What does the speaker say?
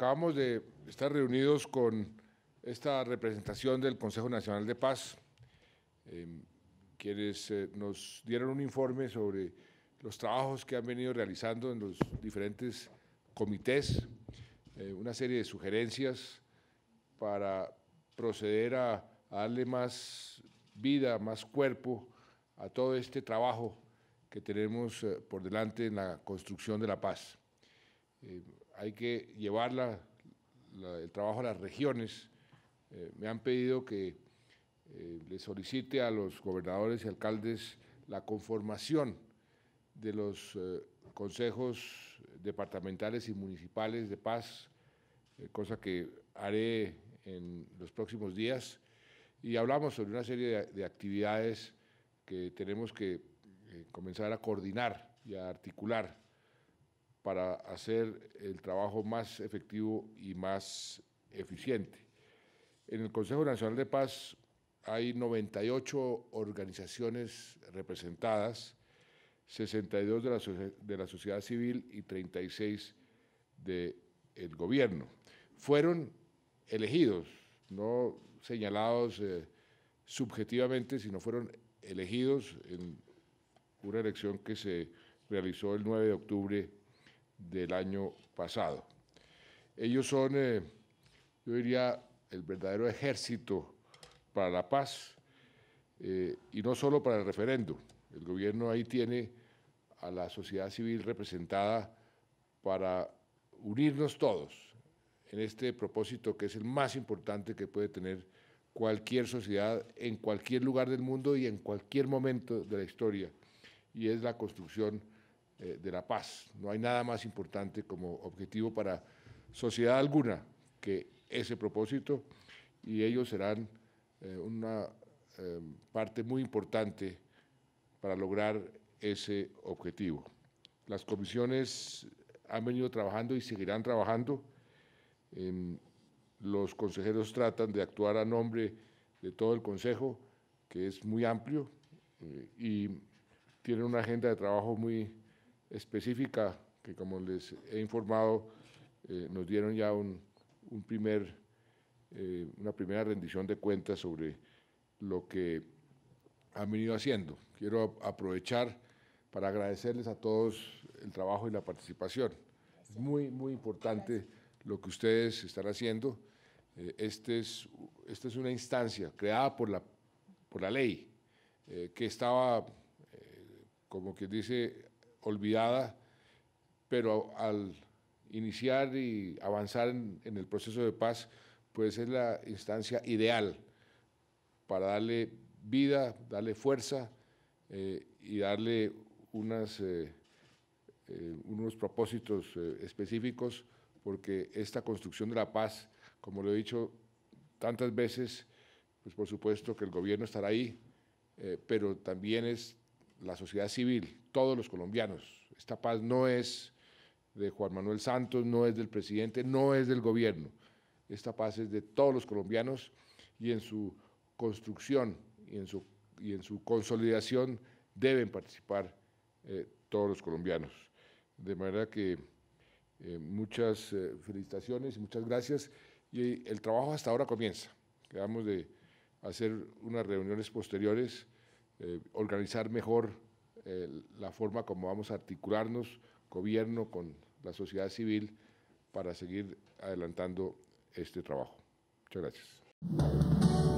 acabamos de estar reunidos con esta representación del Consejo Nacional de Paz, em, quienes eh, nos dieron un informe sobre los trabajos que han venido realizando en los diferentes comités, eh, una serie de sugerencias para proceder a, darle más vida, más cuerpo a todo este trabajo que tenemos eh, por delante en la construcción de la paz. Em, hay que llevar el trabajo a las regiones. Eh, me han pedido que eh, le solicite a los gobernadores y alcaldes la conformación de los eh, consejos departamentales y municipales de paz, cosa que haré en los próximos días. Y hablamos sobre una serie de actividades que tenemos que comenzar a coordinar y a articular para hacer el trabajo más efectivo y más eficiente. En el Consejo Nacional de Paz hay 98 organizaciones representadas, 62 de la, sociedad civil y 36 del gobierno. Fueron elegidos, no señalados eh, subjetivamente, sino fueron elegidos en una elección que se realizó el 9 de octubre del año pasado. Ellos son, eh, yo diría, el verdadero ejército para la paz eh, y no solo para el referéndum El gobierno ahí tiene a la sociedad civil representada para unirnos todos en este propósito que es el más importante que puede tener cualquier sociedad en cualquier lugar del mundo y en cualquier momento de la historia, y es la construcción eh, de la paz. No hay nada más importante como objetivo para sociedad alguna que ese propósito y ellos serán eh, una eh, parte muy importante para lograr ese objetivo. Las comisiones han venido trabajando y seguirán trabajando. Em, los consejeros tratan de actuar a nombre de todo el Consejo, que es muy amplio y tiene una agenda de trabajo muy específica que, como les he informado, eh, nos dieron ya un, primer, eh, una primera rendición de cuentas sobre lo que han venido haciendo. Quiero aprovechar para agradecerles a todos el trabajo y la participación. Es muy, muy importante lo que ustedes están haciendo. Eh, este es, esta es una instancia creada por la, por la ley que estaba, como que dice, olvidada, pero al iniciar y avanzar en, el proceso de paz, pues es la instancia ideal para darle vida, darle fuerza eh, y darle unas, eh, eh, unos propósitos específicos, porque esta construcción de la paz, como lo he dicho tantas veces, pues por supuesto que el gobierno estará ahí, pero también es la sociedad civil, todos los colombianos. Esta paz no es de Juan Manuel Santos, no es del presidente, no es del gobierno. Esta paz es de todos los colombianos y en su construcción y en su, y en su consolidación deben participar eh, todos los colombianos. De manera que eh, muchas eh, felicitaciones y muchas gracias. Y el trabajo hasta ahora comienza. Quedamos de hacer unas reuniones posteriores. Eh, organizar mejor eh, la forma como vamos a articularnos, gobierno con la sociedad civil, para seguir adelantando este trabajo. Muchas gracias.